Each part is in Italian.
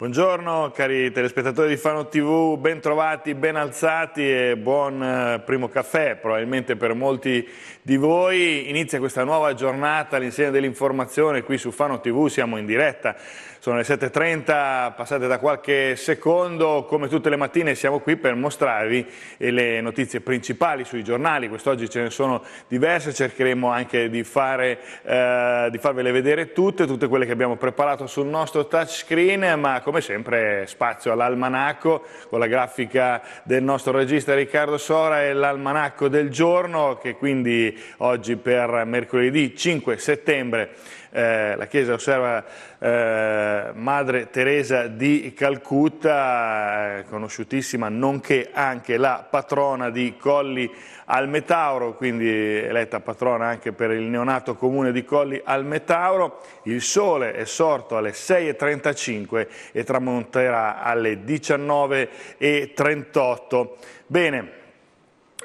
Buongiorno cari telespettatori di Fano TV, ben trovati, ben alzati e buon eh, primo caffè probabilmente per molti di voi. Inizia questa nuova giornata all'insegna dell'informazione qui su Fano TV, siamo in diretta sono le 7.30, passate da qualche secondo, come tutte le mattine siamo qui per mostrarvi eh, le notizie principali sui giornali, quest'oggi ce ne sono diverse, cercheremo anche di, fare, eh, di farvele vedere tutte, tutte quelle che abbiamo preparato sul nostro touchscreen, ma come sempre spazio all'almanacco con la grafica del nostro regista Riccardo Sora e l'almanacco del giorno che quindi oggi per mercoledì 5 settembre eh, la Chiesa osserva eh, Madre Teresa di Calcutta, eh, conosciutissima nonché anche la patrona di Colli al Metauro, quindi eletta patrona anche per il neonato comune di Colli al Metauro. Il sole è sorto alle 6.35 e tramonterà alle 19.38. Bene.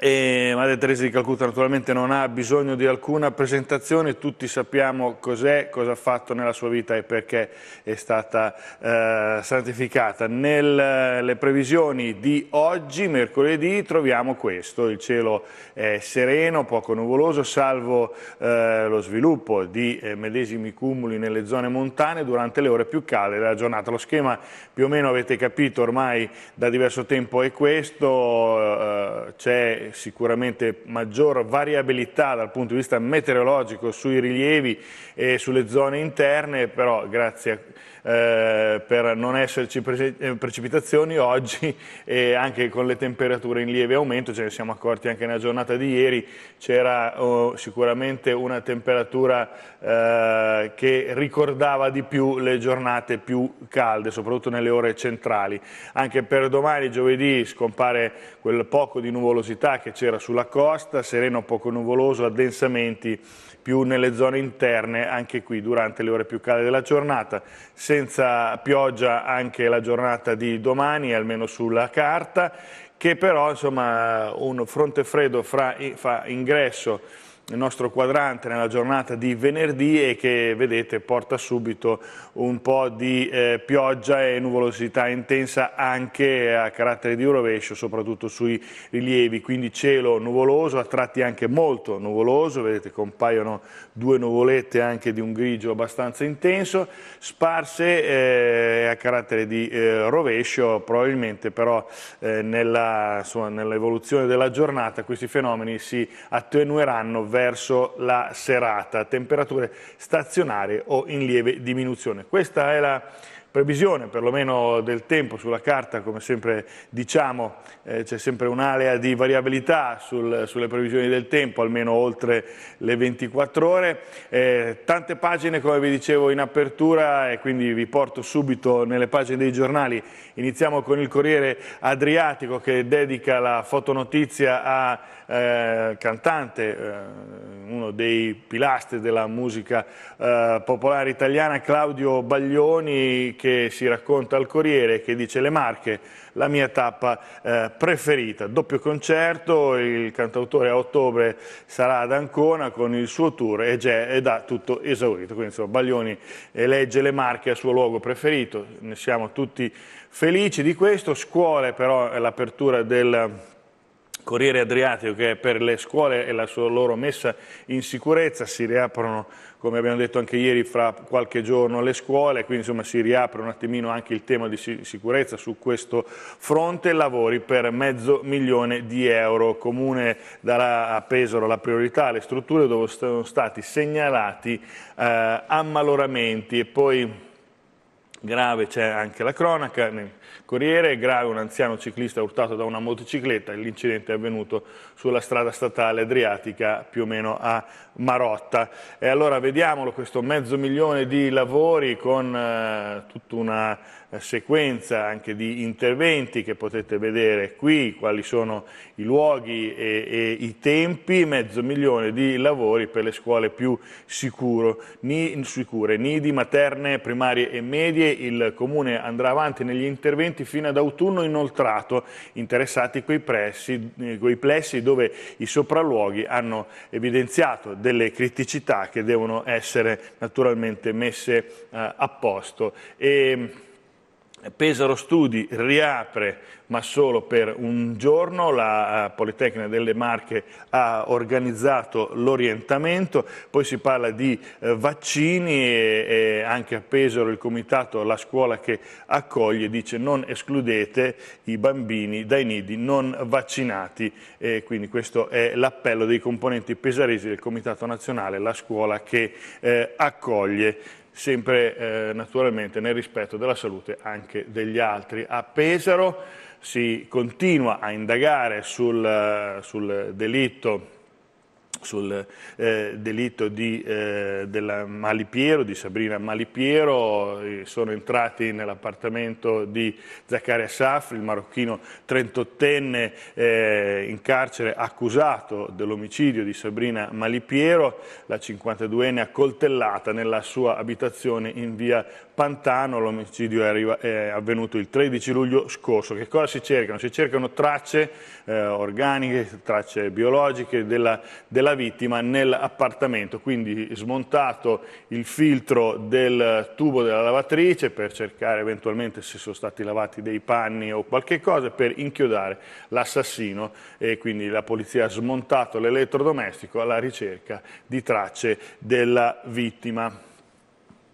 E Madre Teresa di Calcutta naturalmente non ha bisogno di alcuna presentazione, tutti sappiamo cos'è, cosa ha fatto nella sua vita e perché è stata eh, santificata. Nelle previsioni di oggi, mercoledì, troviamo questo, il cielo è sereno, poco nuvoloso, salvo eh, lo sviluppo di eh, medesimi cumuli nelle zone montane durante le ore più calde della giornata. Lo schema più o meno avete capito ormai da diverso tempo è questo, eh, c'è sicuramente maggior variabilità dal punto di vista meteorologico sui rilievi e sulle zone interne, però grazie a eh, per non esserci eh, precipitazioni oggi e anche con le temperature in lieve aumento, ce ne siamo accorti anche nella giornata di ieri, c'era oh, sicuramente una temperatura eh, che ricordava di più le giornate più calde, soprattutto nelle ore centrali. Anche per domani, giovedì, scompare quel poco di nuvolosità che c'era sulla costa, sereno poco nuvoloso, addensamenti più nelle zone interne, anche qui durante le ore più calde della giornata. Senza pioggia anche la giornata di domani, almeno sulla carta, che però insomma, un fronte freddo fra, fa ingresso nel nostro quadrante nella giornata di venerdì e che vedete porta subito un po' di eh, pioggia e nuvolosità intensa anche a carattere di rovescio soprattutto sui rilievi quindi cielo nuvoloso a tratti anche molto nuvoloso vedete compaiono due nuvolette anche di un grigio abbastanza intenso sparse eh, a carattere di eh, rovescio probabilmente però eh, nell'evoluzione nell della giornata questi fenomeni si attenueranno verso la serata, temperature stazionarie o in lieve diminuzione. Questa è la previsione perlomeno del tempo sulla carta, come sempre diciamo, eh, c'è sempre un'area di variabilità sul, sulle previsioni del tempo, almeno oltre le 24 ore. Eh, tante pagine, come vi dicevo in apertura, e quindi vi porto subito nelle pagine dei giornali. Iniziamo con il Corriere Adriatico che dedica la fotonotizia a eh, cantante, eh, uno dei pilastri della musica eh, popolare italiana, Claudio Baglioni, che si racconta al Corriere che dice le Marche, la mia tappa eh, preferita. Doppio concerto, il cantautore a ottobre sarà ad Ancona con il suo tour e già è da tutto esaurito. Quindi insomma, Baglioni elegge le Marche al suo luogo preferito, ne siamo tutti felici di questo. Scuole però è l'apertura del Corriere Adriatico che è per le scuole e la sua loro messa in sicurezza, si riaprono come abbiamo detto anche ieri fra qualche giorno le scuole, quindi insomma si riapre un attimino anche il tema di sicurezza su questo fronte, lavori per mezzo milione di euro, comune darà a Pesaro la priorità alle strutture dove sono stati segnalati eh, ammaloramenti e poi grave c'è anche la cronaca, Corriere, grave un anziano ciclista urtato da una motocicletta, l'incidente è avvenuto sulla strada statale Adriatica più o meno a Marotta. E allora vediamolo questo mezzo milione di lavori con eh, tutta una eh, sequenza anche di interventi che potete vedere qui, quali sono i luoghi e, e i tempi, mezzo milione di lavori per le scuole più sicuro, ni, sicure, nidi, materne, primarie e medie, il Comune andrà avanti negli interventi appuntamenti fino ad autunno inoltrato, interessati quei, pressi, eh, quei plessi dove i sopralluoghi hanno evidenziato delle criticità che devono essere naturalmente messe eh, a posto. E, Pesaro Studi riapre, ma solo per un giorno, la eh, Politecnica delle Marche ha organizzato l'orientamento, poi si parla di eh, vaccini e, anche a Pesaro il comitato, la scuola che accoglie, dice non escludete i bambini dai nidi non vaccinati, e quindi questo è l'appello dei componenti pesaresi del comitato nazionale, la scuola che eh, accoglie sempre eh, naturalmente nel rispetto della salute anche degli altri. A Pesaro si continua a indagare sul, eh, sul delitto sul eh, delitto di, eh, della Malipiero, di Sabrina Malipiero, eh, sono entrati nell'appartamento di Zaccaria Safri, il marocchino 38enne eh, in carcere accusato dell'omicidio di Sabrina Malipiero, la 52enne accoltellata nella sua abitazione in via Pantano, l'omicidio è, è, avvenuto il 13 luglio scorso. Che cosa si cercano? Si cercano tracce eh, organiche, tracce biologiche della, della vittima nell'appartamento, quindi smontato il filtro del tubo della lavatrice per cercare eventualmente se sono stati lavati dei panni o qualche cosa per inchiodare l'assassino e quindi la polizia ha smontato l'elettrodomestico alla ricerca di tracce della vittima.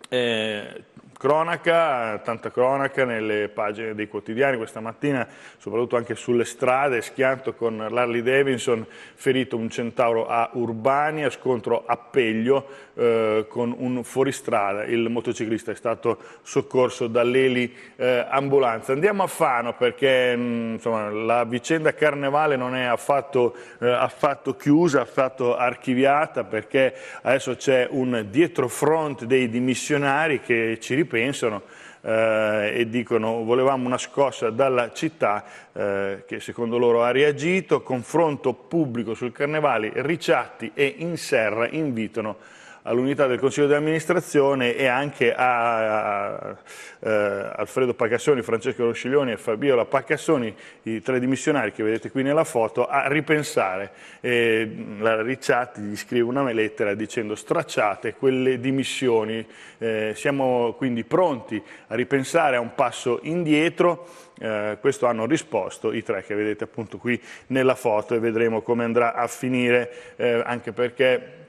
Eh, cronaca, tanta cronaca nelle pagine dei quotidiani questa mattina, soprattutto anche sulle strade, schianto con l'Harley Davidson, ferito un centauro a Urbania, scontro a Peglio eh, con un fuoristrada, il motociclista è stato soccorso dall'Eli eh, ambulanza. Andiamo a Fano perché mh, mm, insomma, la vicenda Carnevale non è affatto, eh, affatto chiusa, affatto archiviata perché adesso c'è un dietrofront dei dimissionari che ci riportano ripensano eh, e dicono volevamo una scossa dalla città eh, che secondo loro ha reagito, confronto pubblico sul carnevale, Ricciatti e Inserra invitano all'unità del Consiglio di amministrazione e anche a, a, a eh, Alfredo Pacassoni, Francesco Rosciglioni e Fabiola Pacassoni, i tre dimissionari che vedete qui nella foto, a ripensare. E mm, la Ricciatti gli scrive una lettera dicendo stracciate quelle dimissioni, eh, siamo quindi pronti a ripensare a un passo indietro eh, questo hanno risposto i tre che vedete appunto qui nella foto e vedremo come andrà a finire eh, anche perché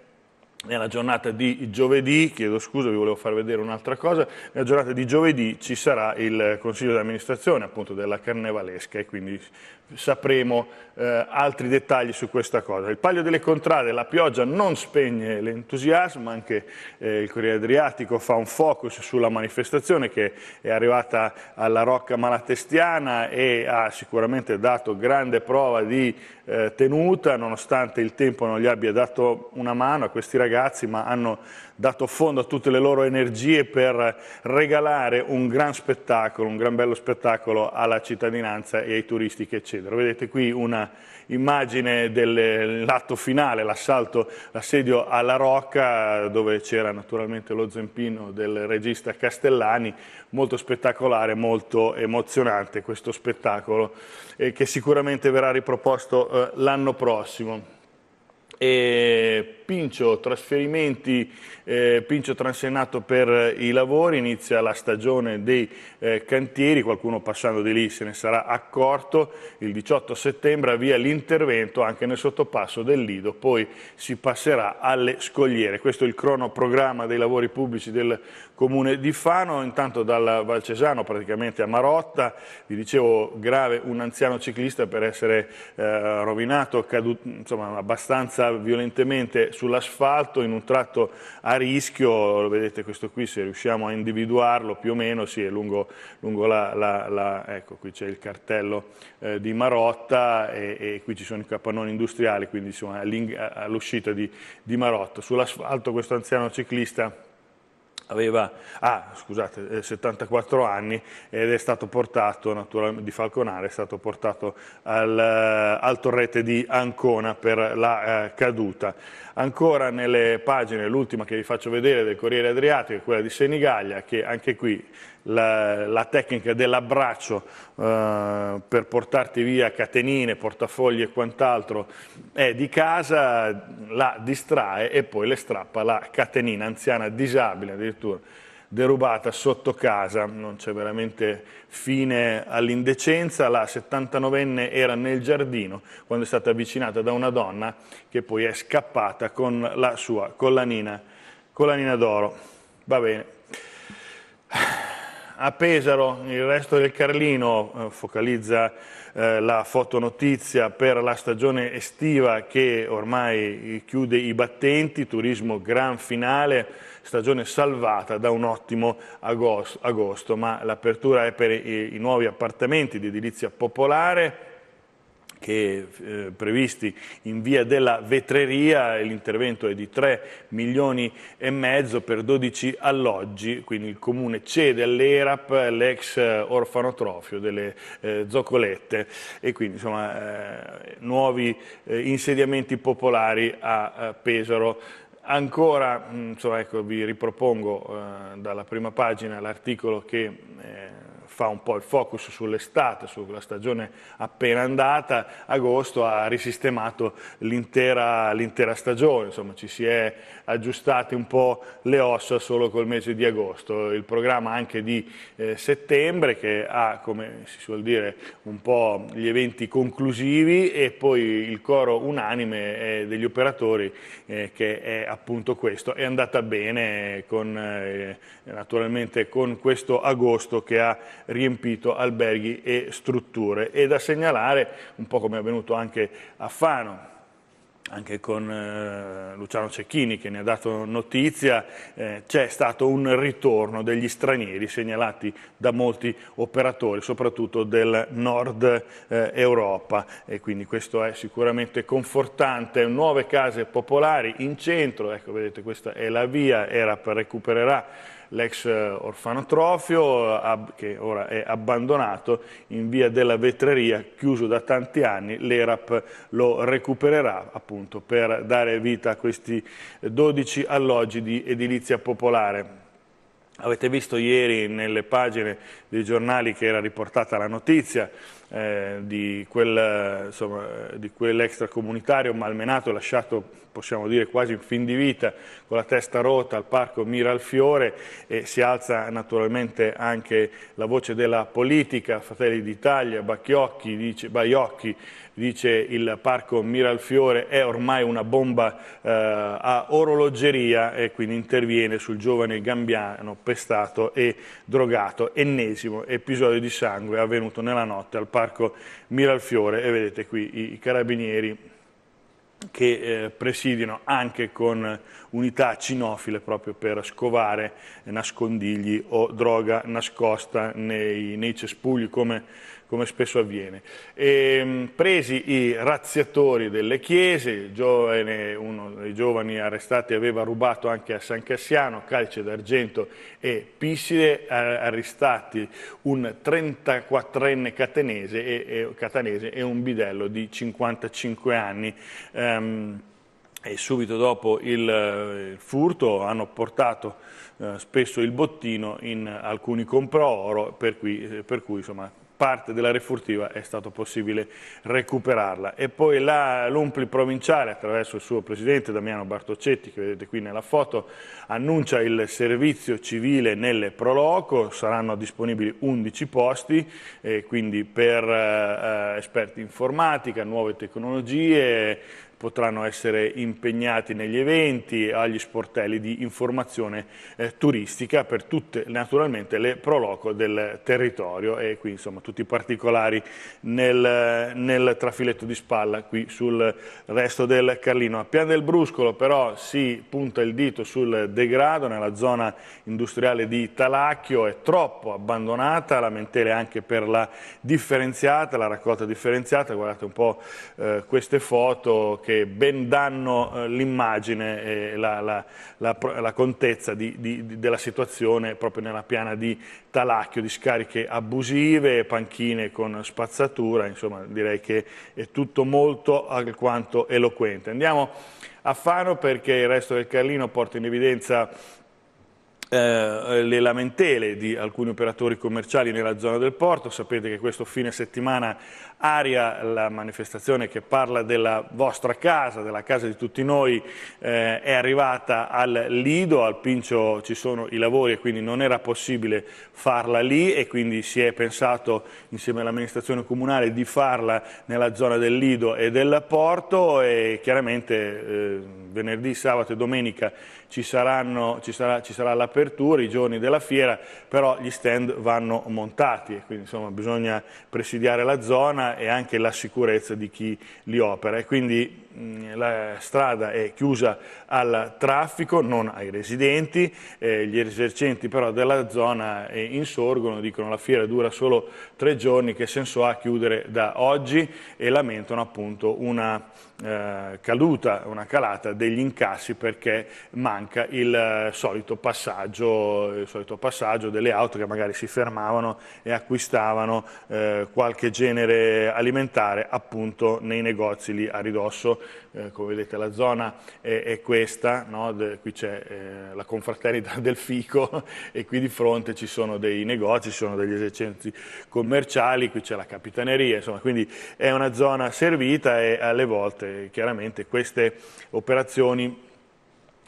nella giornata di giovedì, chiedo scusa, vi volevo far vedere un'altra cosa, nella giornata di giovedì ci sarà il consiglio di amministrazione appunto della Carnevalesca e quindi sapremo eh, altri dettagli su questa cosa. Il palio delle contrade, la pioggia non spegne l'entusiasmo, anche eh, il Corriere Adriatico fa un focus sulla manifestazione che è arrivata alla Rocca Malatestiana e ha sicuramente dato grande prova di eh, tenuta, nonostante il tempo non gli abbia dato una mano a questi ragazzi ragazzi, ma hanno dato fondo a tutte le loro energie per regalare un gran spettacolo, un gran bello spettacolo alla cittadinanza e ai turisti che accedono. Vedete qui una immagine dell'atto finale, l'assalto, l'assedio alla Rocca, dove c'era naturalmente lo zempino del regista Castellani, molto spettacolare, molto emozionante questo spettacolo, eh, che sicuramente verrà riproposto eh, l'anno prossimo. E Pincio trasferimenti, eh, Pincio transennato per i lavori, inizia la stagione dei eh, cantieri, qualcuno passando di lì se ne sarà accorto, il 18 settembre avvia l'intervento anche nel sottopasso del Lido, poi si passerà alle scogliere, questo è il cronoprogramma dei lavori pubblici del comune di Fano, intanto dal Valcesano praticamente a Marotta, vi dicevo grave un anziano ciclista per essere eh, rovinato, caduto insomma, abbastanza violentemente sull'asfalto in un tratto a rischio, lo vedete questo qui se riusciamo a individuarlo più o meno, sì è lungo, lungo la, la, la, ecco qui c'è il cartello eh, di Marotta e, e, qui ci sono i capannoni industriali, quindi insomma all'uscita di, di Marotta. Sull'asfalto questo anziano ciclista aveva ah, scusate, 74 eh, anni ed è stato portato, di Falconare, è stato portato al, eh, al torrete di Ancona per la eh, caduta. Ancora nelle pagine, l'ultima che vi faccio vedere del Corriere Adriatico è quella di Senigallia, che anche qui la, la tecnica dell'abbraccio eh, per portarti via catenine, portafogli e quant'altro è di casa, la distrae e poi le strappa la catenina anziana, disabile addirittura derubata sotto casa, non c'è veramente fine all'indecenza, la 79enne era nel giardino quando è stata avvicinata da una donna che poi è scappata con la sua collanina, collanina d'oro. Va bene a Pesaro il resto del Carlino eh, focalizza eh, la fotonotizia per la stagione estiva che ormai chiude i battenti, turismo gran finale, stagione salvata da un ottimo agosto, agosto ma l'apertura è per i, i nuovi appartamenti di edilizia popolare, che, eh, previsti in via della vetreria, l'intervento è di 3 milioni e mezzo per 12 alloggi, quindi il comune cede all'ERAP l'ex eh, orfanotrofio delle eh, Zoccolette e quindi insomma, eh, nuovi eh, insediamenti popolari a, a Pesaro. Ancora, mm, insomma, ecco, vi ripropongo eh, dalla prima pagina l'articolo che fa un po' il focus sull'estate, sulla stagione appena andata, agosto ha risistemato l'intera, l'intera stagione, insomma ci si è aggiustate un po' le ossa solo col mese di agosto, il programma anche di eh, settembre che ha come si suol dire un po' gli eventi conclusivi e poi il coro unanime degli operatori eh, che è appunto questo, è andata bene con, eh, naturalmente con questo agosto che ha riempito alberghi e strutture. E da segnalare, un po' come è avvenuto anche a Fano, anche con eh, Luciano Cecchini che ne ha dato notizia, eh, c'è stato un ritorno degli stranieri segnalati da molti operatori, soprattutto del nord eh, Europa e quindi questo è sicuramente confortante. Nuove case popolari in centro, ecco vedete questa è la via, ERAP recupererà l'ex orfanotrofio eh, che ora è abbandonato in via della Vetreria, chiuso da tanti anni, l'ERAP lo recupererà appunto per dare vita a questi 12 alloggi di edilizia popolare. Avete visto ieri nelle pagine dei giornali che era riportata la notizia eh, di quell'extracomunitario malmenato lasciato possiamo dire quasi in fin di vita, con la testa rotta al parco mira al fiore e si alza naturalmente anche la voce della politica, Fratelli d'Italia, Bacchiocchi dice, Baiocchi dice il parco mira al fiore è ormai una bomba eh, a orologeria e quindi interviene sul giovane gambiano pestato e drogato, ennesimo episodio di sangue avvenuto nella notte al parco mira al fiore e vedete qui i carabinieri che eh, presidiano anche con unità cinofile proprio per scovare nascondigli o droga nascosta nei, nei cespugli come, come, spesso avviene. E, ehm, presi i razziatori delle chiese, giovane, uno dei giovani arrestati aveva rubato anche a San Cassiano calce d'argento e pisside, arrestati un 34enne catanese e, e, catanese e un bidello di 55 anni. Um, e subito dopo il, eh, furto hanno portato eh, spesso il bottino in alcuni comprooro per cui, eh, per cui insomma, parte della refurtiva è stato possibile recuperarla. E poi l'Umpli provinciale, attraverso il suo presidente Damiano Bartoccetti, che vedete qui nella foto, annuncia il servizio civile nelle Proloco, saranno disponibili 11 posti, eh, quindi per eh, esperti informatica, nuove tecnologie, potranno essere impegnati negli eventi, agli sportelli di informazione eh, turistica per tutte naturalmente le proloco del territorio e qui insomma tutti i particolari nel, nel trafiletto di spalla qui sul resto del Carlino. A Pian del Bruscolo però si punta il dito sul degrado nella zona industriale di Talacchio, è troppo abbandonata, lamentele anche per la differenziata, la raccolta differenziata, guardate un po' eh, queste foto che che ben danno eh, l'immagine e la, la, la, la contezza di, di, della situazione proprio nella piana di Talacchio, di scariche abusive, panchine con spazzatura, insomma direi che è tutto molto alquanto eloquente. Andiamo a Fano perché il resto del Carlino porta in evidenza eh, le lamentele di alcuni operatori commerciali nella zona del porto. Sapete che questo fine settimana aria la manifestazione che parla della vostra casa, della casa di tutti noi, eh, è arrivata al Lido, al Pincio ci sono i lavori e quindi non era possibile farla lì e quindi si è pensato insieme all'amministrazione comunale di farla nella zona del Lido e del porto e chiaramente eh, venerdì, sabato e domenica ci, saranno, ci sarà, sarà l'apertura, i giorni della fiera, però gli stand vanno montati e quindi insomma bisogna presidiare la zona e anche la sicurezza di chi li opera e quindi Mm, la strada è chiusa al traffico, non ai residenti, eh, gli esercenti però della zona eh, insorgono, dicono la fiera dura solo tre giorni, che senso ha chiudere da oggi e lamentano appunto una eh, caduta, una calata degli incassi perché manca il eh, solito, il solito, passaggio, delle auto che magari si fermavano e acquistavano eh, qualche genere alimentare appunto nei negozi lì a ridosso eh, come vedete la zona è, è questa, no? De, qui c'è eh, la confraternita del Fico e qui di fronte ci sono dei negozi, ci sono degli esercenti commerciali, qui c'è la capitaneria, insomma, quindi è una zona servita e alle volte chiaramente queste operazioni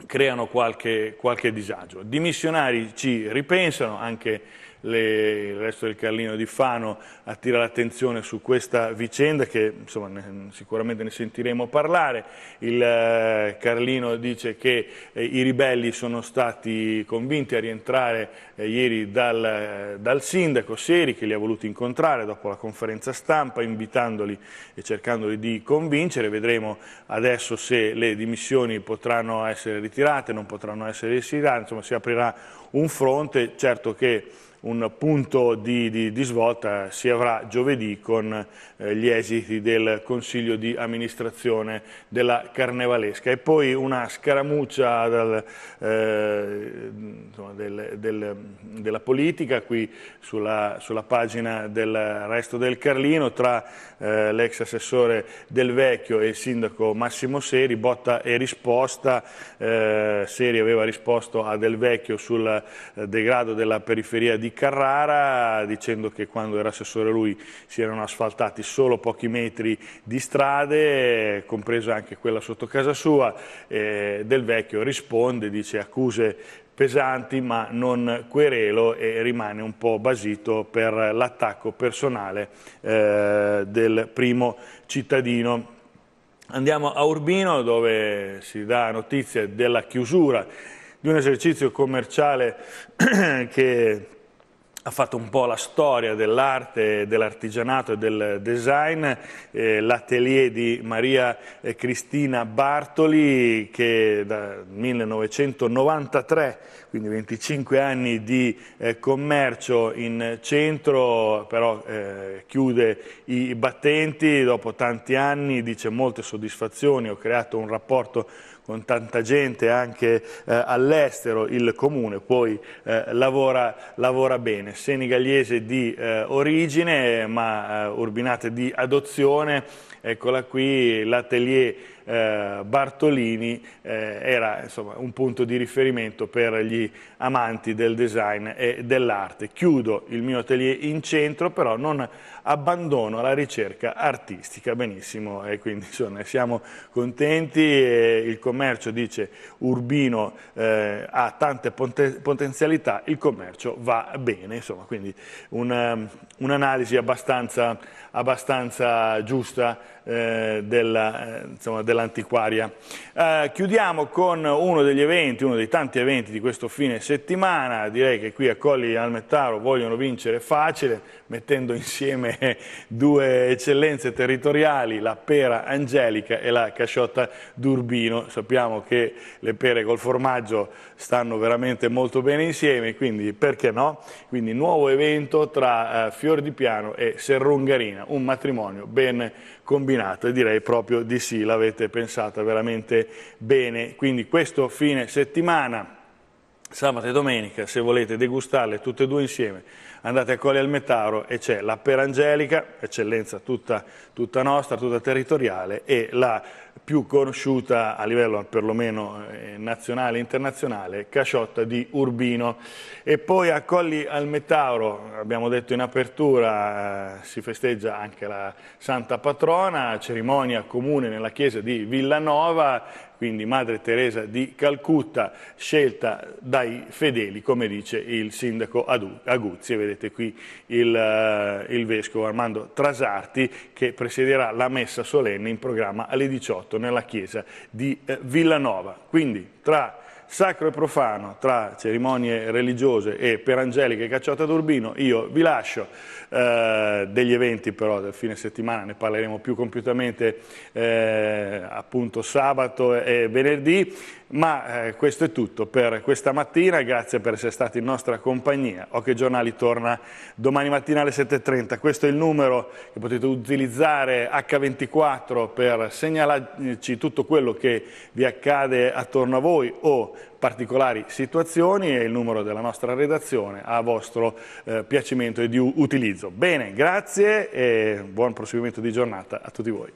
creano qualche, qualche disagio. Dimissionari ci ripensano anche le, il resto del Carlino di Fano attira l'attenzione su questa vicenda che insomma, ne, sicuramente ne sentiremo parlare. Il eh, Carlino dice che eh, i ribelli sono stati convinti a rientrare eh, ieri dal, eh, dal, sindaco Seri che li ha voluti incontrare dopo la conferenza stampa invitandoli e cercandoli di convincere. Vedremo adesso se le dimissioni potranno essere ritirate, non potranno essere ritirate, insomma si aprirà un fronte, certo che un punto di, di, di, svolta si avrà giovedì con eh, gli esiti del Consiglio di amministrazione della Carnevalesca e poi una scaramuccia dal, eh, insomma, del, del, della politica qui sulla, sulla, pagina del resto del Carlino tra eh, l'ex assessore Del Vecchio e il sindaco Massimo Seri, botta e risposta, eh, Seri aveva risposto a Del Vecchio sul eh, degrado della periferia di Carrara dicendo che quando era assessore lui si erano asfaltati solo pochi metri di strade, compresa anche quella sotto casa sua, eh, Del Vecchio risponde, dice accuse pesanti ma non querelo e rimane un po' basito per l'attacco personale eh, del primo cittadino. Andiamo a Urbino dove si dà notizia della chiusura di un esercizio commerciale che ha fatto un po' la storia dell'arte, dell'artigianato e del design, eh, l'atelier di Maria eh, Cristina Bartoli che dal 1993, quindi 25 anni di eh, commercio in centro, però eh, chiude i battenti dopo tanti anni, dice molte soddisfazioni, ho creato un rapporto con tanta gente anche eh, all'estero, il comune poi eh, lavora, lavora, bene. Senigaliese di eh, origine ma eh, urbinate di adozione, eccola qui l'atelier eh, Bartolini eh, era insomma, un punto di riferimento per gli amanti del design e dell'arte. Chiudo il mio atelier in centro, però non abbandono la ricerca artistica. Benissimo, e quindi insomma, siamo contenti. il commercio, dice Urbino, eh, ha tante potenzialità, il commercio va bene. Insomma, quindi ehm, un'analisi un abbastanza, abbastanza giusta eh, eh dell'antiquaria. eh, chiudiamo con uno degli eventi, uno dei tanti eventi di questo fine settimana, direi che qui a Colli Almettaro vogliono vincere facile, mettendo insieme due eccellenze territoriali, la pera angelica e la casciotta d'Urbino. Sappiamo che le pere col formaggio stanno veramente molto bene insieme, quindi perché no? Quindi nuovo evento tra eh, Fior di Piano e Serrungarina, un matrimonio ben combinato e direi proprio di sì, l'avete pensata veramente bene. Quindi questo fine settimana, sabato e domenica, se volete degustarle tutte e due insieme, andate a Colle Metauro e c'è la Perangelica, eccellenza tutta, tutta nostra, tutta territoriale, e la più conosciuta a livello perlomeno eh, nazionale e internazionale, Casciotta di Urbino. E poi a Colli al Metauro, abbiamo detto in apertura, eh, si festeggia anche la Santa Patrona, cerimonia comune nella chiesa di Villanova, quindi Madre Teresa di Calcutta, scelta dai fedeli, come dice il sindaco Aguzzi, e vedete qui il, eh, il vescovo Armando Trasarti, che presiederà la messa solenne in programma alle 18 18 nella chiesa di eh, Villanova. Quindi tra sacro e profano, tra cerimonie religiose e per Angeliche Cacciata d'Urbino, io vi lascio eh, degli eventi però del fine settimana, ne parleremo più compiutamente eh, appunto sabato e venerdì ma eh, questo è tutto per questa mattina, grazie per essere stati in nostra compagnia. Occhio Giornali torna domani mattina alle 7.30, questo è il numero che potete utilizzare H24 per segnalarci tutto quello che vi accade attorno a voi o particolari situazioni e il numero della nostra redazione a vostro eh, piacimento e di utilizzo. Bene, grazie e buon proseguimento di giornata a tutti voi.